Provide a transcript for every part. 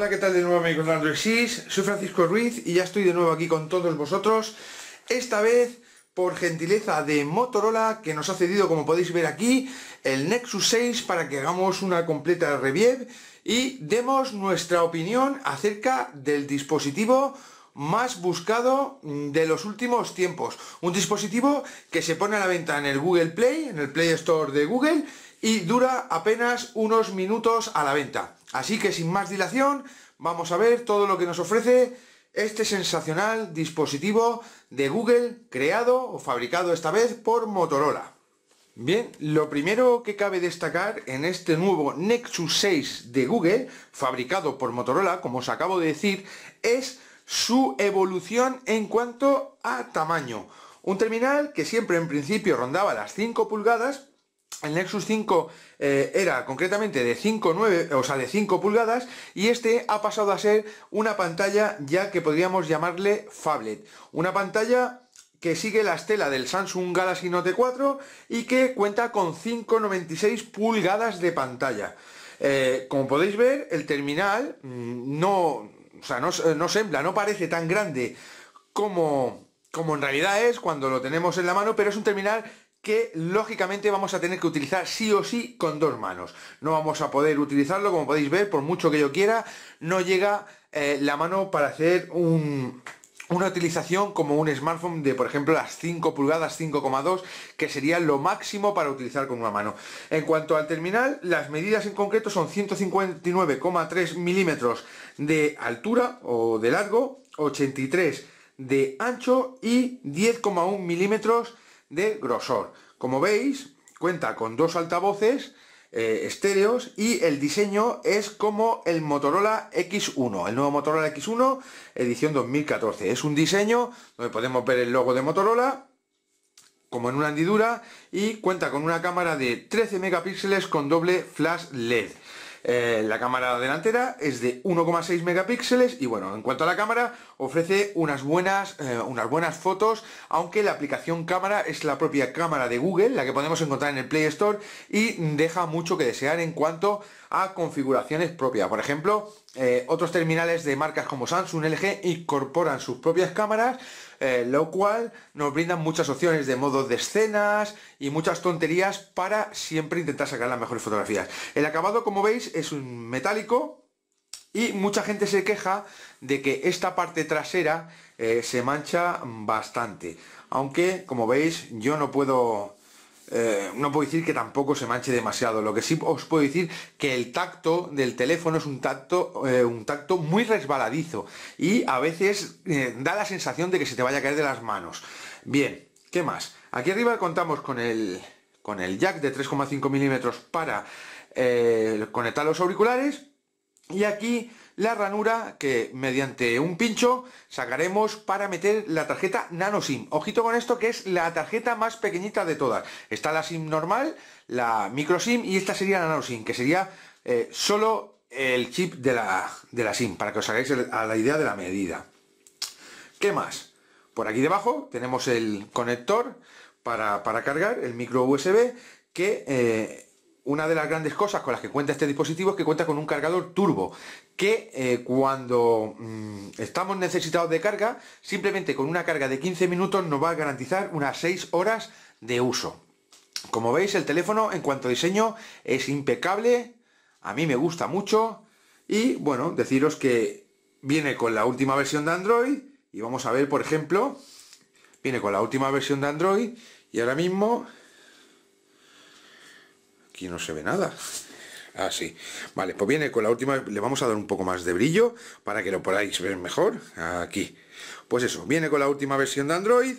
Hola, ¿qué tal de nuevo amigos de Android Soy Francisco Ruiz y ya estoy de nuevo aquí con todos vosotros. Esta vez por gentileza de Motorola que nos ha cedido, como podéis ver aquí, el Nexus 6 para que hagamos una completa review y demos nuestra opinión acerca del dispositivo más buscado de los últimos tiempos. Un dispositivo que se pone a la venta en el Google Play, en el Play Store de Google y dura apenas unos minutos a la venta. Así que sin más dilación, vamos a ver todo lo que nos ofrece este sensacional dispositivo de Google creado o fabricado esta vez por Motorola. Bien, lo primero que cabe destacar en este nuevo Nexus 6 de Google, fabricado por Motorola, como os acabo de decir, es su evolución en cuanto a tamaño. Un terminal que siempre en principio rondaba las 5 pulgadas, el Nexus 5 eh, era concretamente de 5,9, o sea, de 5 pulgadas, y este ha pasado a ser una pantalla ya que podríamos llamarle fablet, Una pantalla que sigue la estela del Samsung Galaxy Note 4 y que cuenta con 5,96 pulgadas de pantalla. Eh, como podéis ver, el terminal mm, no, o no, sembla, no parece tan grande como, como en realidad es cuando lo tenemos en la mano, pero es un terminal que lógicamente vamos a tener que utilizar sí o sí con dos manos. No vamos a poder utilizarlo, como podéis ver, por mucho que yo quiera, no llega eh, la mano para hacer una utilización como un smartphone de por ejemplo las 5 pulgadas 5,2 que sería lo máximo para utilizar con una mano en cuanto al terminal las medidas en concreto son 159,3 milímetros de altura o de largo 83 de ancho y 10,1 milímetros de grosor. Como veis, cuenta con dos altavoces eh, estéreos y el diseño es como el Motorola X1, el nuevo Motorola X1 edición 2014. Es un diseño donde podemos ver el logo de Motorola como en una hendidura y cuenta con una cámara de 13 megapíxeles con doble flash LED. Eh, la cámara delantera es de 1,6 megapíxeles y bueno, en cuanto a la cámara, ofrece unas buenas, eh, unas buenas fotos, aunque la aplicación cámara es la propia cámara de Google, la que podemos encontrar en el Play Store y deja mucho que desear en cuanto a configuraciones propias. Por ejemplo, eh, otros terminales de marcas como Samsung, LG incorporan sus propias cámaras eh, lo cual nos brinda muchas opciones de modo de escenas y muchas tonterías para siempre intentar sacar las mejores fotografías. El acabado, como veis, es un metálico y mucha gente se queja de que esta parte trasera eh, se mancha bastante. Aunque, como veis, yo no puedo eh, no puedo decir que tampoco se manche demasiado. Lo que sí os puedo decir que el tacto del teléfono es un tacto, eh, un tacto muy resbaladizo y a veces eh, da la sensación de que se te vaya a caer de las manos. Bien, ¿qué más? Aquí arriba contamos con el, con el jack de 3,5 milímetros para conectar los auriculares y aquí la ranura que mediante un pincho sacaremos para meter la tarjeta nano sim ojito con esto que es la tarjeta más pequeñita de todas está la sim normal la micro sim y esta sería la nano sim que sería eh, solo el chip de la, de la sim para que os hagáis a la idea de la medida ¿qué más? por aquí debajo tenemos el conector para, cargar el micro usb que eh, una de las grandes cosas con las que cuenta este dispositivo es que cuenta con un cargador turbo que eh, cuando mm, estamos necesitados de carga simplemente con una carga de 15 minutos nos va a garantizar unas 6 horas de uso como veis el teléfono en cuanto a diseño es impecable a mí me gusta mucho y bueno deciros que viene con la última versión de Android y vamos a ver por ejemplo viene con la última versión de Android y ahora mismo no se ve nada. Así. Ah, vale, pues viene con la última, le vamos a dar un poco más de brillo para que lo podáis ver mejor. Aquí. Pues eso, viene con la última versión de Android.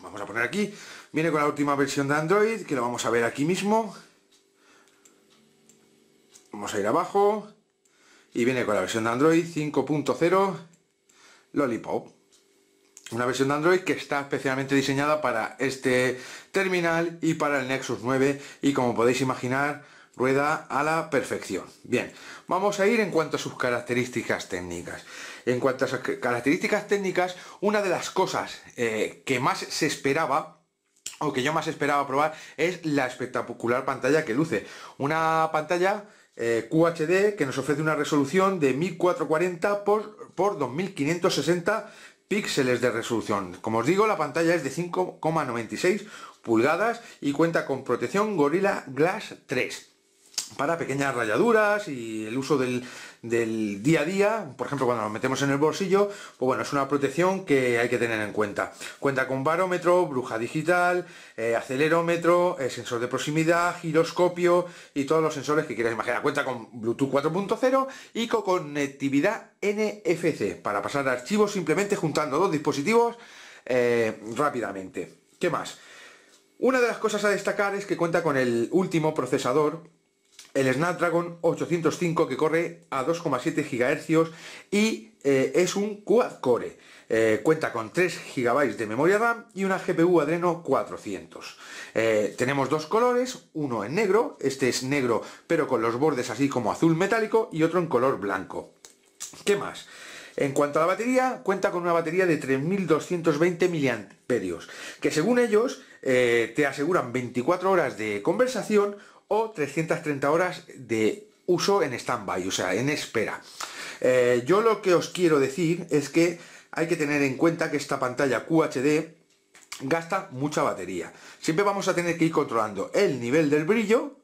Vamos a poner aquí. Viene con la última versión de Android, que lo vamos a ver aquí mismo. Vamos a ir abajo. Y viene con la versión de Android 5.0 Lollipop. Una versión de Android que está especialmente diseñada para este terminal y para el Nexus 9 y como podéis imaginar rueda a la perfección. Bien, vamos a ir en cuanto a sus características técnicas. En cuanto a sus características técnicas, una de las cosas eh, que más se esperaba o que yo más esperaba probar es la espectacular pantalla que luce. Una pantalla eh, QHD que nos ofrece una resolución de 1440 por, por 2560 píxeles de resolución. Como os digo, la pantalla es de 5,96 pulgadas y cuenta con protección Gorilla Glass 3 para pequeñas rayaduras y el uso del, día a día, por ejemplo cuando lo metemos en el bolsillo, pues bueno, es una protección que hay que tener en cuenta. Cuenta con barómetro, bruja digital, eh, acelerómetro, eh, sensor de proximidad, giroscopio y todos los sensores que quieras imaginar. Cuenta con Bluetooth 4.0 y con conectividad NFC para pasar archivos simplemente juntando dos dispositivos eh, rápidamente. ¿Qué más? Una de las cosas a destacar es que cuenta con el último procesador el Snapdragon 805 que corre a 2,7 GHz y eh, es un quad-core. Eh, cuenta con 3 GB de memoria RAM y una GPU Adreno 400. Eh, tenemos dos colores, uno en negro, este es negro pero con los bordes así como azul metálico y otro en color blanco. ¿Qué más? En cuanto a la batería, cuenta con una batería de 3.220 mAh, que según ellos te aseguran 24 horas de conversación o 330 horas de uso en stand-by, o sea, en espera. Eh, yo lo que os quiero decir es que hay que tener en cuenta que esta pantalla QHD gasta mucha batería. Siempre vamos a tener que ir controlando el nivel del brillo,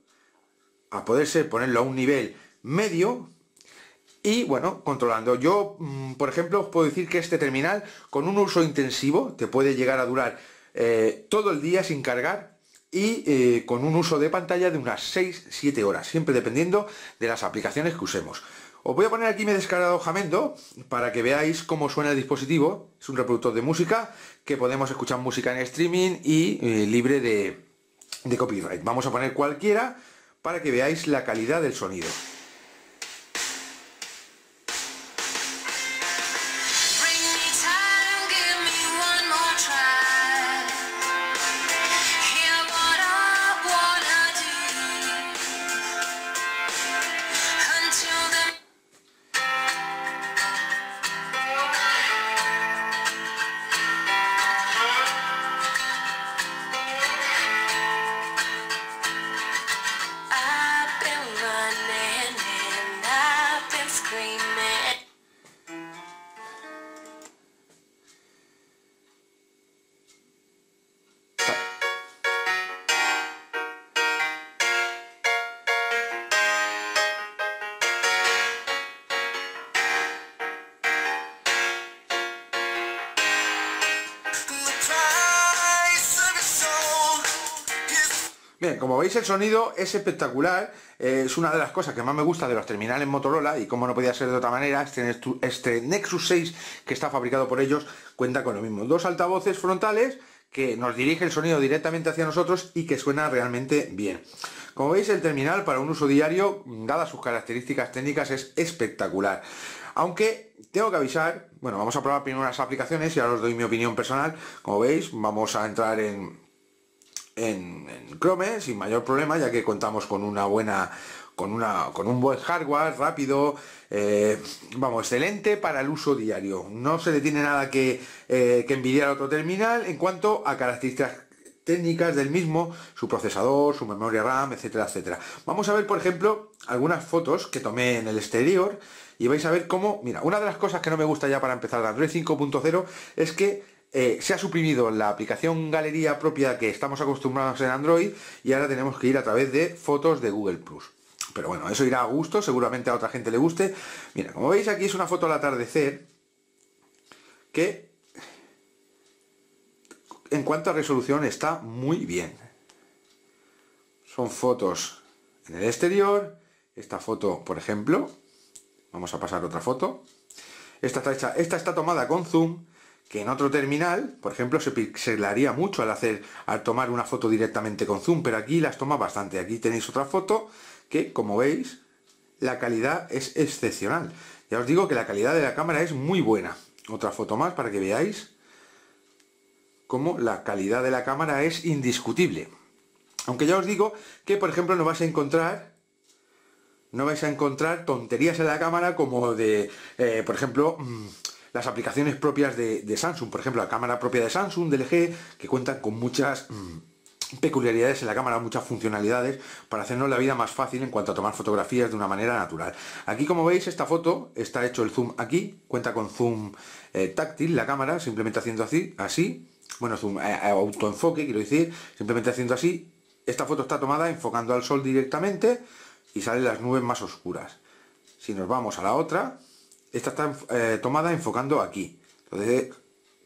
a poderse ponerlo a un nivel medio, y bueno, controlando. Yo, mm, por ejemplo, os puedo decir que este terminal, con un uso intensivo, te puede llegar a durar eh, todo el día sin cargar y eh, con un uso de pantalla de unas 6-7 horas, siempre dependiendo de las aplicaciones que usemos. Os voy a poner aquí mi descargado Jamendo para que veáis cómo suena el dispositivo. Es un reproductor de música que podemos escuchar música en streaming y eh, libre de copyright. Vamos a poner cualquiera para que veáis la calidad del sonido. dream Bien, como veis el sonido es espectacular, eh, es una de las cosas que más me gusta de los terminales Motorola y como no podía ser de otra manera, este, Nexus 6 este que está fabricado por ellos cuenta con lo mismo. Dos altavoces frontales que nos dirige el sonido directamente hacia nosotros y que suena realmente bien. Como veis el terminal para un uso diario, dadas sus características técnicas, es espectacular. Aunque tengo que avisar, bueno, vamos a probar primero las aplicaciones y ahora os doy mi opinión personal. Como veis, vamos a entrar en, en, Chrome sin mayor problema, ya que contamos con una buena con, una, con un buen hardware rápido, eh, vamos, excelente para el uso diario. No se le tiene nada eh, que, envidiar a otro terminal en cuanto a características técnicas del mismo, su procesador, su memoria RAM, etcétera, etcétera. Vamos a ver, por ejemplo, algunas fotos que tomé en el exterior y vais a ver cómo, mira, una de las cosas que no me gusta ya para empezar la Android 5.0 es que eh, se ha suprimido la aplicación galería propia que estamos acostumbrados en Android y ahora tenemos que ir a través de fotos de Google Plus. Pero bueno, eso irá a gusto, seguramente a otra gente le guste. Mira, como veis aquí es una foto al atardecer que en cuanto a resolución está muy bien. Son fotos en el exterior. Esta foto, por ejemplo, vamos a pasar otra foto. Esta esta está tomada con zoom que en otro terminal, por ejemplo, se pixelaría mucho al hacer, al tomar una foto directamente con zoom, pero aquí las toma bastante. Aquí tenéis otra foto que, como veis, la calidad es excepcional. Ya os digo que la calidad de la cámara es muy buena. Otra foto más para que veáis cómo la calidad de la cámara es indiscutible. Aunque ya os digo que, por ejemplo, no vais a encontrar no vais a encontrar tonterías en la cámara como de, eh, por ejemplo, mm, las aplicaciones propias de, Samsung, por ejemplo, la cámara propia de Samsung, de LG, que cuenta con muchas mm, peculiaridades en la cámara, muchas funcionalidades para hacernos la vida más fácil en cuanto a tomar fotografías de una manera natural. Aquí como veis esta foto está hecho el zoom aquí, cuenta con zoom eh, táctil la cámara, simplemente haciendo así, así, bueno, zoom, eh, eh, autoenfoque quiero decir, simplemente haciendo así, esta foto está tomada enfocando al sol directamente y salen las nubes más oscuras. Si nos vamos a la otra, esta está eh, tomada enfocando aquí. Entonces,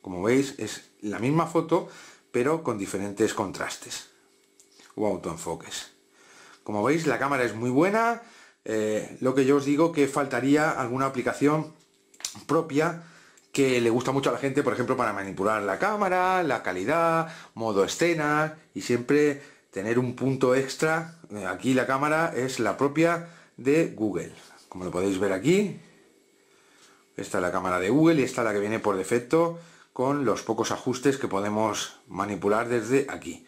como veis, es la misma foto, pero con diferentes contrastes o autoenfoques. Como veis, la cámara es muy buena. Eh, lo que yo os digo que faltaría alguna aplicación propia que le gusta mucho a la gente, por ejemplo, para manipular la cámara, la calidad, modo escena y siempre tener un punto extra. Eh, aquí la cámara es la propia de Google. Como lo podéis ver aquí, esta es la cámara de Google y esta es la que viene por defecto con los pocos ajustes que podemos manipular desde aquí.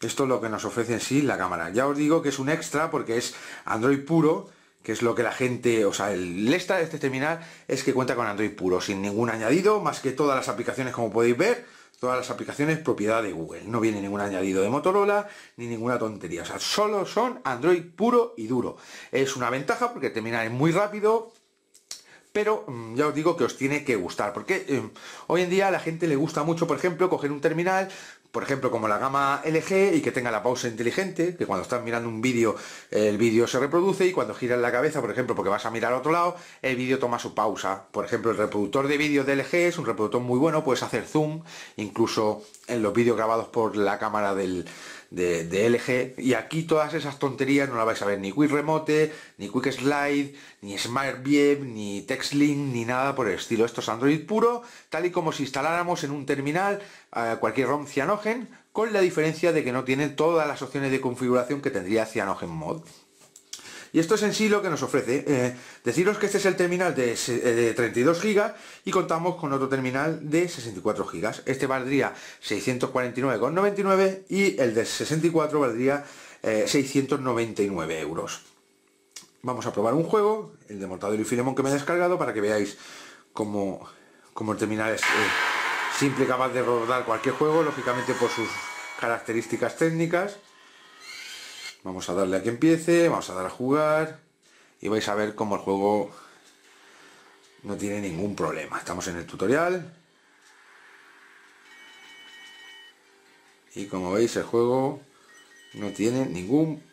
Esto es lo que nos ofrece en sí la cámara. Ya os digo que es un extra porque es Android puro, que es lo que la gente, o sea, el extra de este terminal es que cuenta con Android puro, sin ningún añadido, más que todas las aplicaciones como podéis ver, todas las aplicaciones propiedad de Google. No viene ningún añadido de Motorola, ni ninguna tontería. O sea, solo son Android puro y duro. Es una ventaja porque el terminal es muy rápido, pero mm, ya os digo que os tiene que gustar, porque eh, hoy en día a la gente le gusta mucho, por ejemplo, coger un terminal, por ejemplo, como la gama LG y que tenga la pausa inteligente, que cuando estás mirando un vídeo, el vídeo se reproduce y cuando giras la cabeza, por ejemplo, porque vas a mirar a otro lado, el vídeo toma su pausa. Por ejemplo, el reproductor de vídeos de LG es un reproductor muy bueno, puedes hacer zoom, incluso en los vídeos grabados por la cámara del, de, LG y aquí todas esas tonterías no las vais a ver ni Quick Remote, ni Quick Slide, ni Smart View, ni TextLink, ni nada por el estilo. Esto es Android puro, tal y como si instaláramos en un terminal eh, cualquier ROM Cyanogen, con la diferencia de que no tiene todas las opciones de configuración que tendría Cyanogen Mod. Y esto es en sí lo que nos ofrece. ¿eh? deciros que este es el terminal de, 32 eh, GB y contamos con otro terminal de 64 GB. Este valdría 649,99 y el de 64 valdría 699 eh, euros. Vamos a probar un juego, el de Mortadelo y Filemón que me he descargado para que veáis cómo, el terminal es simple simple, capaz de rodar cualquier juego, lógicamente por sus características técnicas. Vamos a darle a que empiece, vamos a dar a jugar y vais a ver cómo el juego no tiene ningún problema. Estamos en el tutorial. Y como veis el juego no tiene ningún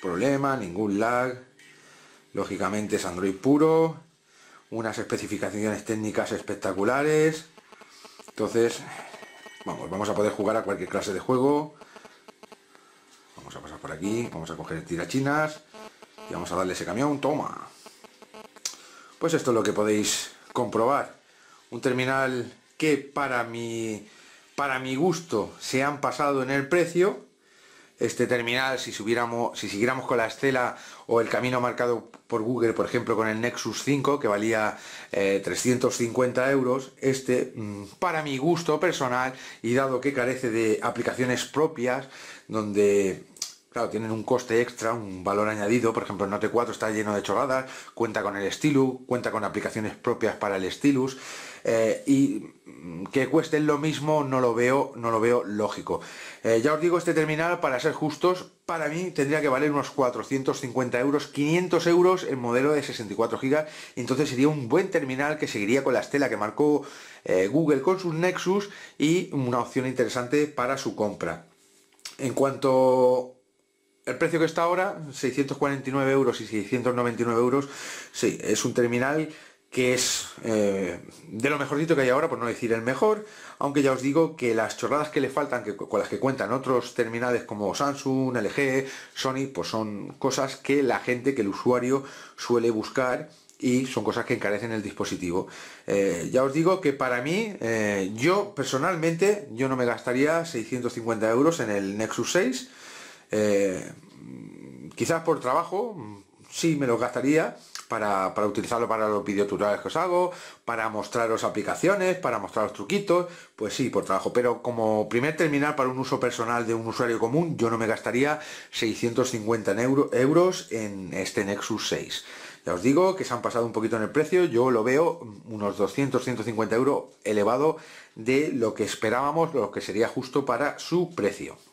problema, ningún lag. Lógicamente es Android puro, unas especificaciones técnicas espectaculares. Entonces, vamos, vamos a poder jugar a cualquier clase de juego, aquí, vamos a coger tirachinas y vamos a darle ese camión, toma. Pues esto es lo que podéis comprobar. Un terminal que para mi, para mi gusto se han pasado en el precio. Este terminal, si, subiéramos, si siguiéramos con la estela o el camino marcado por Google, por ejemplo, con el Nexus 5, que valía 350 eh, euros, este, mm, para mi gusto personal, y dado que carece de aplicaciones propias, donde claro, tienen un coste extra, un valor añadido. Por ejemplo, el Note 4 está lleno de choradas, cuenta con el Stylus, cuenta con aplicaciones propias para el Stylus. Eh, y mm, que cuesten lo mismo no lo veo, no lo veo lógico. Eh, ya os digo, este terminal, para ser justos, para mí tendría que valer unos 450 euros, 500 euros el modelo de 64 GB. Entonces sería un buen terminal que seguiría con la estela que marcó eh, Google con sus Nexus y una opción interesante para su compra. En cuanto el precio que está ahora, 649 euros y 699 euros, sí, es un terminal que es eh, de lo mejorcito que hay ahora, por no decir el mejor, aunque ya os digo que las chorradas que le faltan, con las que cuentan otros terminales como Samsung, LG, Sony, pues son cosas que la gente, que el usuario suele buscar y son cosas que encarecen el dispositivo. Eh, ya os digo que para mí, eh, yo personalmente, yo no me gastaría 650 euros en el Nexus 6, eh, quizás por trabajo, sí me los gastaría para, para utilizarlo para los videotutoriales que os hago, para mostraros aplicaciones, para mostraros truquitos, pues sí, por trabajo. Pero como primer terminal para un uso personal de un usuario común, yo no me gastaría 650 euros en este Nexus 6. Ya os digo que se han pasado un poquito en el precio, yo lo veo unos 200-150 euros elevado de lo que esperábamos, lo que sería justo para su precio.